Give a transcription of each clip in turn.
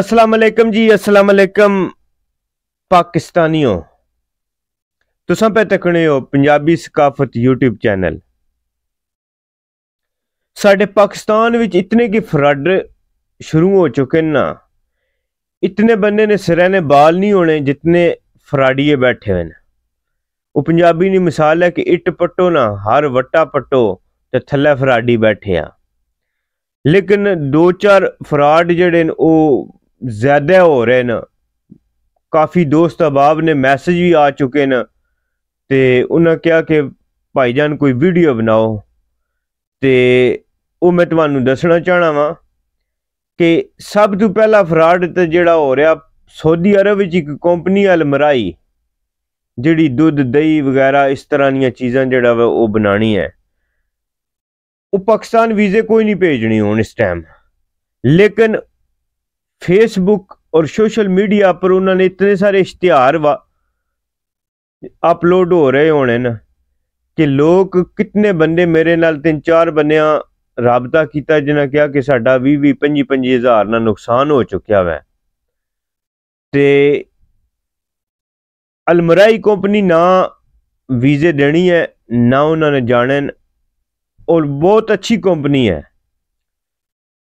السلام علیکم جی السلام علیکم پاکستانیوں تساں پہ تکنے ہو پنجابی ثقافت یوٹیوب چینل ساڑھے پاکستان وچ اتنے کی فراڈ شروع ہو چکے نا اتنے بندے نے سرے بال نہیں ہونے جتنے فراڈیے بیٹھے ہوئے وہ پنجابی کی مثال ہے کہ اٹ پٹو نا ہر وٹا پٹو تو تھلے فراڈی بیٹھے ہاں لیکن دو چار فراڈ جڑے ਜ਼ਿਆਦਾ ਹੋ ਰਹੇ ਨੇ ਕਾਫੀ ਦੋਸਤ ਆਬਾਬ ਨੇ ਮੈਸੇਜ ਵੀ ਆ ਚੁੱਕੇ ਨੇ ਤੇ ਉਹਨਾਂ ਕਿਹਾ ਕਿ ਭਾਈਜਾਨ ਕੋਈ ਵੀਡੀਓ ਬਣਾਓ ਤੇ ਉਹ ਮੈਂ ਤੁਹਾਨੂੰ ਦੱਸਣਾ ਚਾਹਣਾ ਵਾਂ ਕਿ ਸਭ ਤੋਂ ਪਹਿਲਾ ਫਰਾਡ ਤੇ ਜਿਹੜਾ ਹੋ ਰਿਹਾ ਸਾਊਦੀ ਅਰਬ ਵਿੱਚ ਇੱਕ ਕੰਪਨੀ ਅਲਮਰਾਈ ਜਿਹੜੀ ਦੁੱਧ ਦਹੀਂ ਵਗੈਰਾ ਇਸ ਤਰ੍ਹਾਂ ਦੀਆਂ ਚੀਜ਼ਾਂ ਜਿਹੜਾ ਵਾ ਉਹ ਬਣਾਣੀ ਹੈ ਉਹ ਪਾਕਿਸਤਾਨ ਵੀਜ਼ੇ ਕੋਈ ਨਹੀਂ ਭੇਜਣੀ ਹੁਣ ਇਸ ਟਾਈਮ ਲੇਕਿਨ ਫੇਸਬੁੱਕ ਔਰ ਸੋਸ਼ਲ ਮੀਡੀਆ ਪਰ ਉਹਨਾਂ ਨੇ ਇਤਨੇ ਸਾਰੇ ਇਸ਼ਤਿਹਾਰ ਅਪਲੋਡ ਹੋ ਰਹੇ ਹੋਣੇ ना ਕਿ ਲੋਕ ਕਿੰਨੇ ਬੰਦੇ ਮੇਰੇ ਨਾਲ ਤਿੰਨ ਚਾਰ ਬੰਨਿਆ ਰਾਬਤਾ ਕੀਤਾ ਜਿਨ੍ਹਾਂ ਕਿਹਾ ਕਿ ਸਾਡਾ 20 20 25 25 ਹਜ਼ਾਰ ਨਾਲ ਨੁਕਸਾਨ ਹੋ ਚੁੱਕਿਆ ਵੈ ਤੇ ਅਲਮਰਾਈ ਕੰਪਨੀ ਨਾ ਵੀਜ਼ੇ ਦੇਣੀ ਹੈ ਨਾ ਉਹਨਾਂ ਨੇ ਜਾਣਨ ਔਰ ਬਹੁਤ ਅੱਛੀ ਕੰਪਨੀ ਹੈ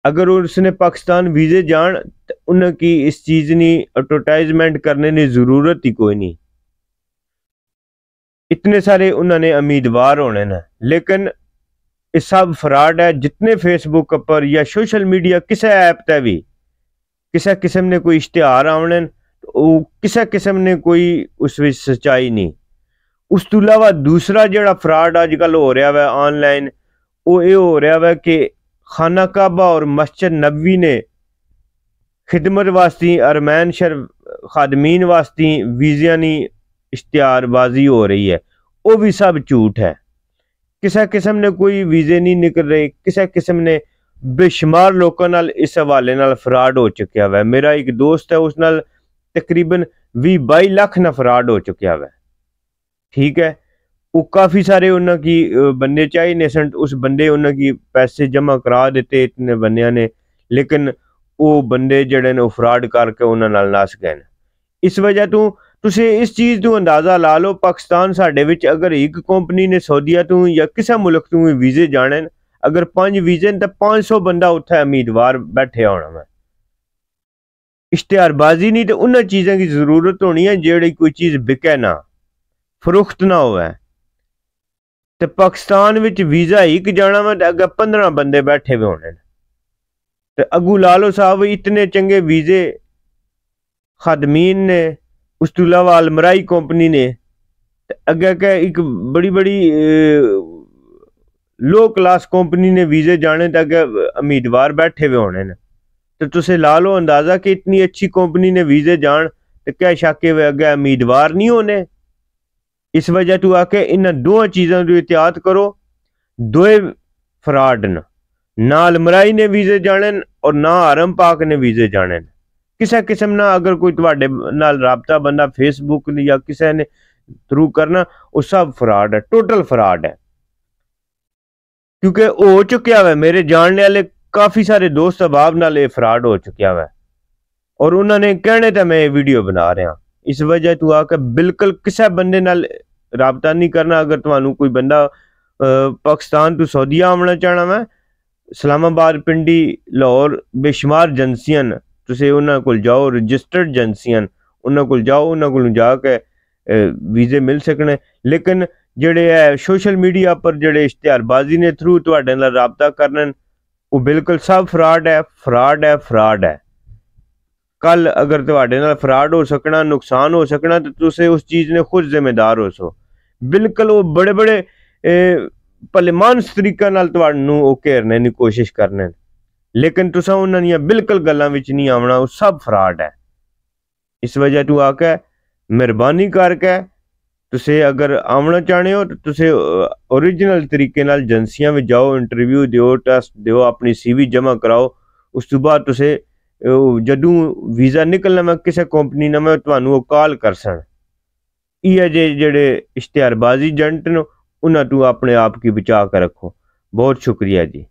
اگر اس نے پاکستان ویزے جان تو انہوں کی اس چیز نے ایڈورٹائزمینٹ کرنے کی ضرورت ہی کوئی نہیں اتنے سارے انہوں نے امیدوار ہونے نا لیکن یہ سب فراڈ ہے جتنے فیس بک پر یا سوشل میڈیا کسے ایپ تے بھی کسے قسم نے کوئی اشتہار آنے تو کس قسم نے کوئی اس وچ سچائی نہیں اس تو علاوہ دوسرا جڑا فراڈ اج کل ہو رہا ہے آن لائن وہ یہ ہو رہا ہے کہ خانہ کعبہ اور مسجد نبوی نے خدمت واسطی ارمین شر خادمین واسطی ویزیانی اشتہار بازی ہو رہی ہے وہ بھی سب جھوٹ ہے کسے قسم نے کوئی ویزے نہیں نکل رہے کسے قسم نے بے شمار لوگوں اس حوالے فراڈ ہو چکیا ہوا ہے میرا ایک دوست ہے اس نال تقریباً بھی بائی نہ فراڈ ہو چکیا ہوا ہے ٹھیک ہے وہ کافی سارے انہیں بندے چاہیے سن اس بندے ان کی پیسے جمع کرا دیتے بندے نے لیکن وہ بند جہ فراڈ کر کے نس گئے اس وجہ تو اس چیز کو اندازہ لا لو پاکستان سارے اگر ایک کمپنی نے سعودیا کسے ملک تھی ویزے جانے اگر پانچ ویزے تو پانچ سو بندہ اتنا امیدوار بیٹھے ہونا ہے اشتہار بازی نہیں تو انہوں چیزوں کی ضرورت ہونی ہے جی کوئی چیز بکے نہ فروخت نہ ہوئے پاکستان بچ ویزا ہی جانا ہوا پندرہ بند بیٹھے ہونے اگ لا لو صاحب اتنے چنگے ویزے خادمی اس اگا بڑی بڑی لو کلاس کمپنی نے ویزے جانے امیدوار بیٹھے بھی ہونے لا لو اندازہ کہ اتنی اچھی کمپنی نے ویزے جان شکے امیدوار نہیں ہونے اس وجہ تو آکے ان دو چیزوں کو احتیاط کرو دو فراڈ نہ المرائی نے ویزے جانن اور نہ آرم پاک نے ویزے جانن کسے قسم نہ اگر کوئی نال رابطہ بندہ فیس بک یا کسے نے تھرو کرنا وہ سب فراڈ ہے ٹوٹل فراڈ ہے کیونکہ ہو چکا وا میرے جاننے والے کافی سارے دوست نال یہ فراڈ ہو چکیا وا اور انہوں نے کہنے میں یہ ویڈیو بنا رہا اس وجہ تو آ کے بالکل کسے بندے نال رابطہ نہیں کرنا اگر تمہیں کوئی بندہ پاکستان تو سعودیا آنا چاہنا وا اسلام باد پنڈی لاہور بے شمار ایجنسیاں تے ان کو جاؤ رجسٹرڈ ایجنسیاں انہوں کو جا کے ویزے مل سکنے لیکن جہے ہے سوشل میڈیا پر جڑے اشتہار بازی نے تھرو تابطہ کرنے وہ بالکل سب فراڈ ہے فراڈ ہے فراڈ ہے ਕੱਲ ਅਗਰ ਤੁਹਾਡੇ ਨਾਲ ਫਰਾਡ ਹੋ ਸਕਣਾ ਨੁਕਸਾਨ ਹੋ ਸਕਣਾ ਤੇ ਤੁਸੀਂ ਉਸ ਚੀਜ਼ ਨੇ ਖੁਦ ਜ਼ਿੰਮੇਦਾਰ ਹੋ ਸੋ ਬਿਲਕੁਲ ਉਹ ਬੜੇ ਬੜੇ ਪਲੇਮਾਨ ਤਰੀਕਾ ਨਾਲ ਤੁਹਾਨੂੰ ਉਹ ਘੇਰਨੇ ਦੀ ਕੋਸ਼ਿਸ਼ ਕਰਨੇ ਲੇਕਿਨ ਤੁਸੀਂ ਉਹਨਾਂ ਦੀਆਂ ਬਿਲਕੁਲ ਗੱਲਾਂ ਵਿੱਚ ਨਹੀਂ ਆਉਣਾ ਉਹ ਸਭ ਫਰਾਡ ਹੈ ਇਸ ਵਜ੍ਹਾ ਤੋਂ ਆਕਾ ਮਿਹਰਬਾਨੀ ਕਰਕੇ ਤੁਸੀਂ ਅਗਰ ਆਉਣਾ ਚਾਹਣੇ ਹੋ ਤਾਂ ਤੁਸੀਂ origignal ਤਰੀਕੇ ਨਾਲ ਏਜੰਸੀਆਂ ਵਿੱਚ ਜਾਓ ਇੰਟਰਵਿਊ ਦਿਓ ਟੈਸਟ ਦਿਓ ਆਪਣੀ ਸੀਵੀ ਜਮ੍ਹਾਂ ਕਰਾਓ ਉਸ ਤੋਂ ਬਾਅਦ ਤੁਸੀਂ ਜਦੋਂ ਵੀਜ਼ਾ ਨਿਕਲਣਾ ਮੈਂ ਕਿਸੇ ਕੰਪਨੀ ਨਾਲ ਮੈਂ ਤੁਹਾਨੂੰ ਉਹ ਕਾਲ ਕਰਸਣ ਇਹ ਜੇ ਜਿਹੜੇ ਇਸ਼ਤਿਹਾਰਬਾਜ਼ੀ ਏਜੰਟ ਨੇ ਉਹਨਾਂ ਤੋਂ ਆਪਣੇ ਆਪ ਕੀ ਬਚਾ ਕੇ ਰੱਖੋ ਬਹੁਤ ਸ਼ੁਕਰੀਆ ਜੀ